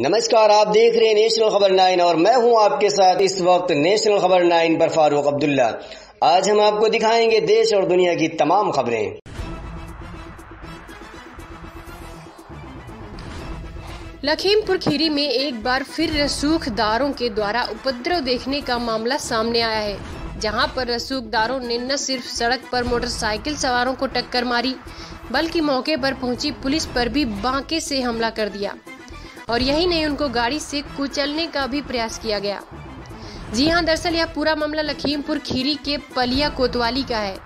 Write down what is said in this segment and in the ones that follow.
नमस्कार आप देख रहे हैं नेशनल खबर नाइन और मैं हूं आपके साथ इस वक्त नेशनल खबर नाइन पर फारूक अब्दुल्ला आज हम आपको दिखाएंगे देश और दुनिया की तमाम खबरें लखीमपुर खीरी में एक बार फिर रसूखदारों के द्वारा उपद्रव देखने का मामला सामने आया है जहां पर रसूखदारों ने न सिर्फ सड़क पर मोटरसाइकिल सवारों को टक्कर मारी बल्कि मौके पर पहुंची पुलिस पर भी बांके से हमला कर दिया और यही नहीं उनको गाड़ी से कुचलने का भी प्रयास किया गया जी हाँ दरअसल यह पूरा मामला लखीमपुर खीरी के पलिया कोतवाली का है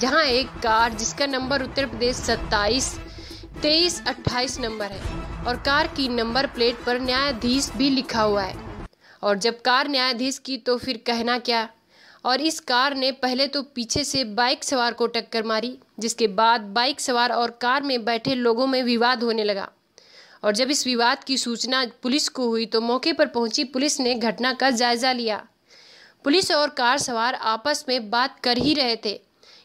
जहाँ एक कार जिसका नंबर उत्तर प्रदेश सत्ताईस तेईस अट्ठाईस नंबर है और कार की नंबर प्लेट पर न्यायाधीश भी लिखा हुआ है और जब कार न्यायाधीश की तो फिर कहना क्या और इस कार ने पहले तो पीछे से बाइक सवार को टक्कर मारी जिसके बाद बाइक सवार और कार में बैठे लोगों में विवाद होने लगा और जब इस विवाद की सूचना पुलिस को हुई तो मौके पर पहुंची पुलिस ने घटना का जायजा लिया पुलिस और कार सवार आपस में बात कर ही रहे थे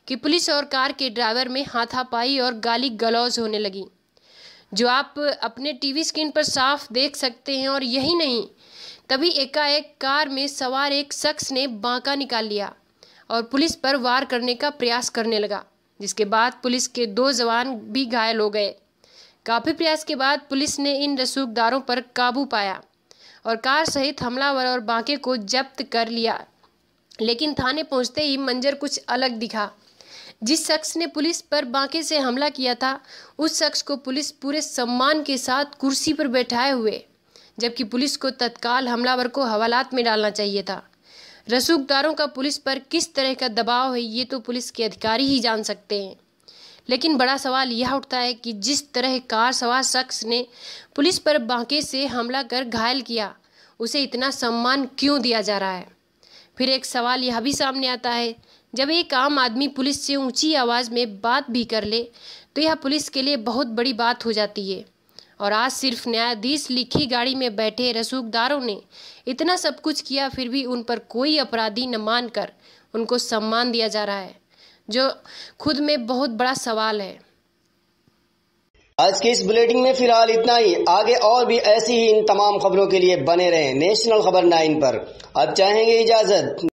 कि पुलिस और कार के ड्राइवर में हाथापाई और गाली गलौज होने लगी जो आप अपने टीवी स्क्रीन पर साफ देख सकते हैं और यही नहीं तभी एकाएक कार में सवार एक शख्स ने बांका निकाल लिया और पुलिस पर वार करने का प्रयास करने लगा जिसके बाद पुलिस के दो जवान भी घायल हो गए काफ़ी प्रयास के बाद पुलिस ने इन रसूखदारों पर काबू पाया और कार सहित हमलावर और बांके को जब्त कर लिया लेकिन थाने पहुंचते ही मंजर कुछ अलग दिखा जिस शख्स ने पुलिस पर बांके से हमला किया था उस शख्स को पुलिस पूरे सम्मान के साथ कुर्सी पर बैठाए हुए जबकि पुलिस को तत्काल हमलावर को हवालात में डालना चाहिए था रसूखदारों का पुलिस पर किस तरह का दबाव है ये तो पुलिस के अधिकारी ही जान सकते हैं लेकिन बड़ा सवाल यह उठता है कि जिस तरह कार सवार शख्स ने पुलिस पर बांके से हमला कर घायल किया उसे इतना सम्मान क्यों दिया जा रहा है फिर एक सवाल यह भी सामने आता है जब एक आम आदमी पुलिस से ऊंची आवाज़ में बात भी कर ले तो यह पुलिस के लिए बहुत बड़ी बात हो जाती है और आज सिर्फ न्यायाधीश लिखी गाड़ी में बैठे रसूखदारों ने इतना सब कुछ किया फिर भी उन पर कोई अपराधी न मानकर उनको सम्मान दिया जा रहा है जो खुद में बहुत बड़ा सवाल है आज के इस बुलेटिन में फिलहाल इतना ही आगे और भी ऐसी ही इन तमाम खबरों के लिए बने रहें नेशनल खबर नाइन पर अब चाहेंगे इजाजत